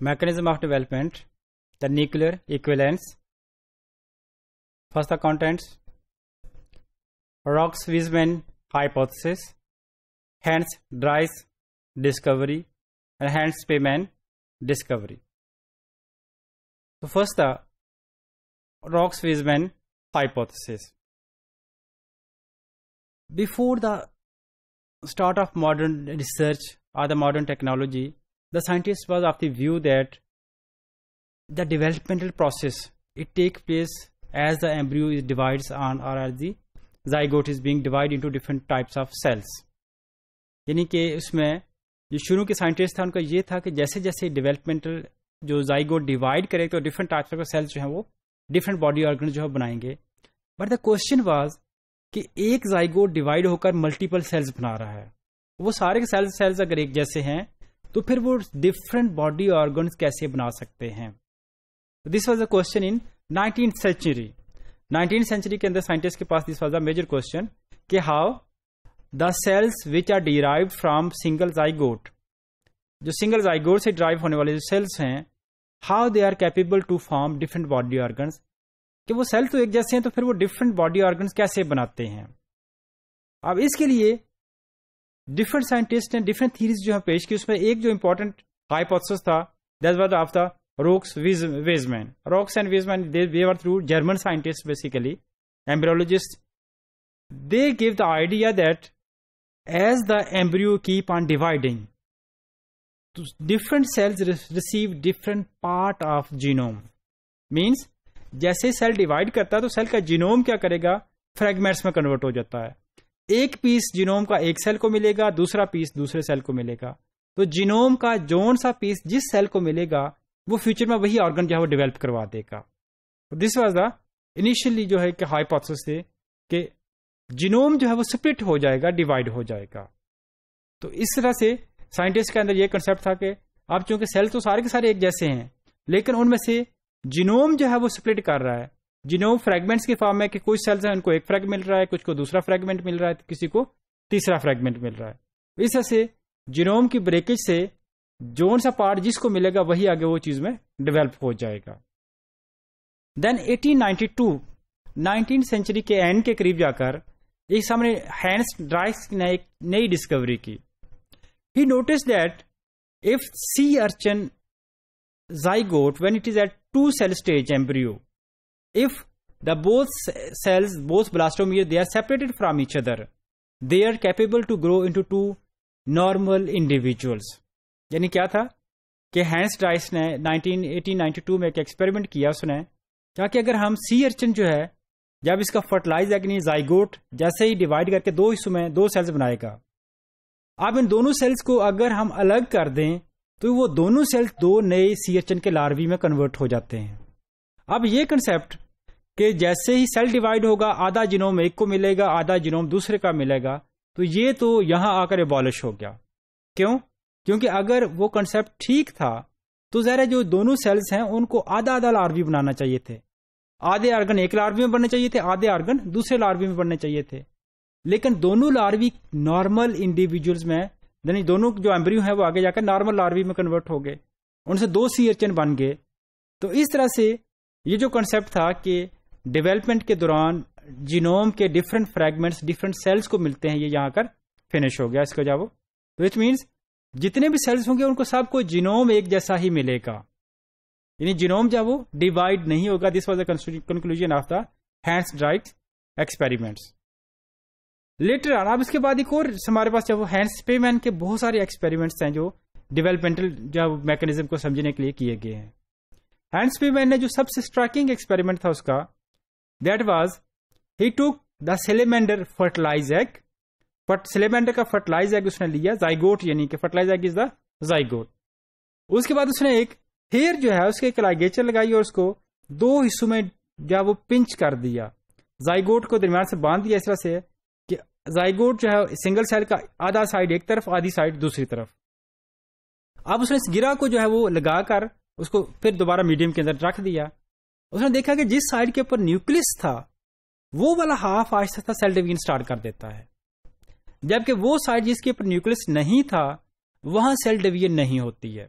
mechanism of development, the nuclear equivalence, first the contents, Rocks, weismann hypothesis, hence Dries discovery, and hence Payman discovery. So first the rocks, weismann hypothesis. Before the start of modern research or the modern technology, the scientist was of the view that the developmental process it take place as the embryo is divides on or as the zygote is being divided into different types of cells yani ke usme jo shuru ke scientist tha unka ye tha ki jaise jaise developmental jo zygote divide kare to different types of cells jo हैं wo different body organ jo hai banayenge but the question was ki ek zygote divide hokar multiple cells bana raha hai wo sare के cells cells अगर एक जैसे हैं तो फिर वो different body organ कैसे बना सकते हैं this was a question in nineteen century nineteen century के अंदर साइंटिस्ट के पास this was a major question कि how the cells which are derive from single zygote जो सिंगल जाइगोट से ड्राइव होने वाले जो सेल्स हैं how they are capable to form different body organ कि वो सेल तो एक जैसे हैं तो फिर वो डिफरेंट बॉडी ऑर्गन कैसे बनाते हैं अब इसके लिए डिफरेंट साइंटिस्ट ने डिफरेंट थीरीज जो है पेश की उसमें एक जो इंपॉर्टेंट हाइपोथेसिस था that was of the Roux Weismann Roux and Weismann they were through German scientist basically embryologist they give the idea that as the embryo keep on dividing different cells receive different part of genome means जैसे cell divide करता है तो cell का genome क्या करेगा fragments में convert हो जाता है एक पीस जीनोम का एक सेल को मिलेगा दूसरा पीस दूसरे सेल को मिलेगा तो जीनोम का जोन सा पीस जिस सेल को मिलेगा वो फ्यूचर में वही ऑर्गन जो है वो डेवलप करवा देगा दिस वॉज द इनिशियली जो है कि हाइपोथेसिस थे कि जीनोम जो है वो स्प्लिट हो जाएगा डिवाइड हो जाएगा तो इस तरह से साइंटिस्ट के अंदर ये कंसेप्ट था कि अब चूंकि सेल तो सारे के सारे एक जैसे हैं लेकिन उनमें से जीनोम जो है वो स्प्लिट कर रहा है जिनोम फ्रेगमेंट्स के फॉर्म में कि कुछ सेल्स हैं उनको एक फ्रेगमेंट मिल रहा है कुछ को दूसरा फ्रेगमेंट मिल रहा है किसी को तीसरा फ्रेगमेंट मिल रहा है इस तरह से जिनोम की ब्रेकेज से जोन सा पार्ट जिसको मिलेगा वही आगे वो चीज में डेवलप हो जाएगा देन 1892 19 सेंचुरी के एंड के करीब जाकर एक सामने हैंड्स ड्राइस ने एक नई डिस्कवरी की he notice that if sea urchin zygote when it is at two cell stage embryo if the both cells both blastomere they are separated from each other they are capable to grow into two normal individuals यानी क्या था कि hence dice ने 1992 में एक experiment किया उसने कहा कि अगर हम सी अर्चन जो है जब इसका फर्टिलाइज एग्नी जाइगोट जैसे ही डिवाइड करके दो हिस्सों में दो सेल्स बनाएगा अब इन दोनों सेल्स को अगर हम अलग कर दें तो वो दोनों सेल्स दो नए सी अर्चन के लार्वी में कन्वर्ट हो जाते हैं अब ये कंसेप्ट कि जैसे ही सेल डिवाइड होगा आधा जिनोम एक को मिलेगा आधा जिनोम दूसरे का मिलेगा तो ये तो यहां आकर एबॉलिश हो गया क्यों क्योंकि अगर वो कंसेप्ट ठीक था तो जहरा जो दोनों सेल्स हैं उनको आधा आधा लार्वी बनाना चाहिए थे आधे आर्गन एक लार्वी में बनने चाहिए थे आधे आर्गन दूसरे लार्वी में बनने चाहिए थे लेकिन दोनों लार्वी नॉर्मल इंडिविजुअल्स में यानी दोनों जो एम्ब्रियो है वो आगे जाकर नॉर्मल लार्वी में कन्वर्ट हो गए उनसे दो सी अर्चन बन गए तो इस तरह से ये जो कंसेप्ट था कि डेवलपमेंट के दौरान जीनोम के डिफरेंट फ्रेगमेंट्स डिफरेंट सेल्स को मिलते हैं ये यहाँ कर फिनिश हो गया इसको जाओ तो इट मीन्स जितने भी सेल्स होंगे उनको सबको जीनोम एक जैसा ही मिलेगा यानी जीनोम जब वो डिवाइड नहीं होगा this was the conclusion of the Hans Driesch experiments later on अब इसके बाद एक और हमारे पास जब वो हैंड्स के बहुत सारे एक्सपेरिमेंट्स हैं जो डेवलपमेंटल जब मैकेनिज्म को समझने के लिए किए गए हैं हैंड्स पेमैन ने जो सबसे स्ट्राइकिंग एक्सपेरिमेंट था उसका that was he took the salamander fertilize egg but salamander का फर्टिलाइज एग उसने लिया जाइगोट यानी कि fertilize egg is the zygote उसके बाद उसने एक हेयर जो है उसके एक लाइगेचर लगाई और उसको दो हिस्सों में जो है वो पिंच कर दिया जाइगोट को दरमियान से बांध दिया इस तरह से कि जाइगोट जो है सिंगल सेल का आधा साइड एक तरफ आधी साइड दूसरी तरफ अब उसने इस गिरा को जो है वो लगाकर उसको फिर दोबारा मीडियम के अंदर रख दिया उसने देखा कि जिस साइड के ऊपर न्यूक्लियस था वो वाला हाफ आहिस्ता था सेल डिवीजन स्टार्ट कर देता है जबकि वो साइड जिसके ऊपर न्यूक्लियस नहीं था वहां सेल डिवीजन नहीं होती है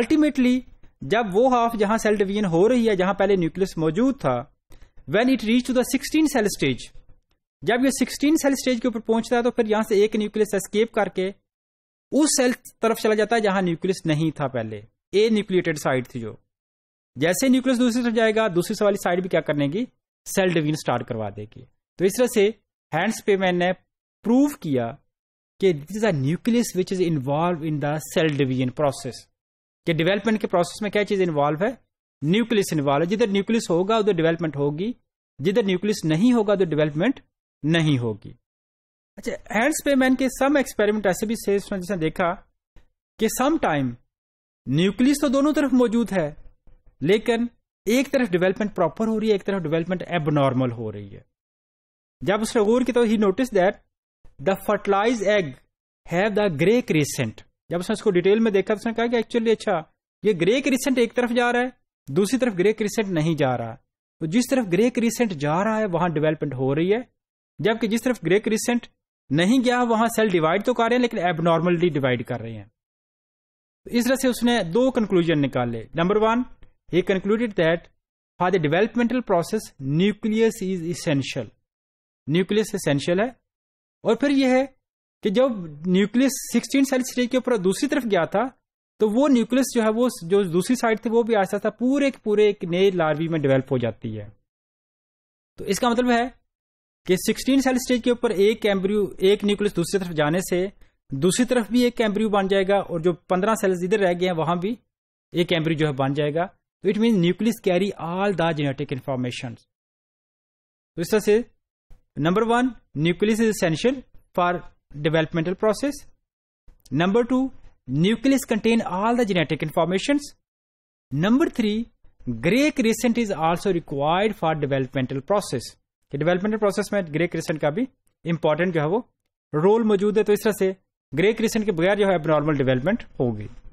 अल्टीमेटली जब वो हाफ जहां सेल डिवीजन हो रही है जहां पहले न्यूक्लियस मौजूद था when it reach to the cell stage जब ये सिक्सटीन सेल स्टेज के ऊपर पहुंचता है तो फिर यहां से एक न्यूक्लियस एस्केप करके उस सेल तरफ चला जाता है जहां न्यूक्लियस नहीं था पहले ए न्यूक्लिएटेड साइड थी जो जैसे न्यूक्लियस दूसरी तरफ जाएगा दूसरी वाली साइड भी क्या की सेल डिवीजन स्टार्ट करवा देगी तो इस तरह से हैंड्स पे मैंने प्रूव किया कि this is a nucleus which is involve in the cell division process कि डेवलपमेंट के प्रोसेस में क्या चीज इन्वॉल्व है न्यूक्लियस इन्वॉल्व है जिधर न्यूक्लियस होगा उधर डेवलपमेंट होगी जिधर न्यूक्लियस नहीं होगा तो डेवलपमेंट नहीं होगी अच्छा हैंड्स पे मैन के सम एक्सपेरिमेंट ऐसे भी सेल्स देखा कि सम टाइम न्यूक्लियस तो दोनों तरफ मौजूद है लेकिन एक तरफ डेवलपमेंट प्रॉपर हो रही है एक तरफ डेवलपमेंट एबनॉर्मल हो रही है जब उसने गौर की तो he notice that the fertilize egg have the grey crescent जब उसने उसको डिटेल में देखा तो उसने कहा कि एक्चुअली अच्छा ये ग्रे क्रिसेंट एक तरफ जा रहा है दूसरी तरफ ग्रे क्रिसेंट नहीं जा रहा तो जिस तरफ ग्रे क्रिसेंट जा रहा है वहां डेवलपमेंट हो रही है जबकि जिस तरफ ग्रे क्रिसेंट नहीं गया वहां सेल डिवाइड तो कर रहे हैं लेकिन एबनॉर्मली डिवाइड कर रहे हैं तो इस तरह से उसने दो कंक्लूजन निकाले number one He concluded that for the developmental process nucleus is essential. Nucleus essential है और फिर यह है कि जब न्यूक्लियस 16 सेल स्ट्रे के ऊपर दूसरी तरफ गया था तो वो न्यूक्लियस जो है वो जो दूसरी साइड थी वो भी आहिस्ता आहिस्ता पूरे के पूरे एक नए लार्वी में डेवलप हो जाती है तो इसका मतलब है कि 16 सेल स्टेज के ऊपर एक एम्ब्रियो एक न्यूक्लियस दूसरी तरफ जाने से दूसरी तरफ भी एक एम्ब्रियो बन जाएगा और जो 15 सेल्स इधर रह गए हैं वहां भी एक एम्ब्रियो जो है बन जाएगा it mean nucleus carry all the genetic information तो, तो तरह से number one nucleus is essential for developmental process number two nucleus contain all the genetic information number three grey crescent is also required for developmental process developmental process में grey crescent का भी important जो है वो role मौजूद है तो इस तरह से ग्रे क्रिसेंट के बगैर जो है अब नॉर्मल डेवलपमेंट होगी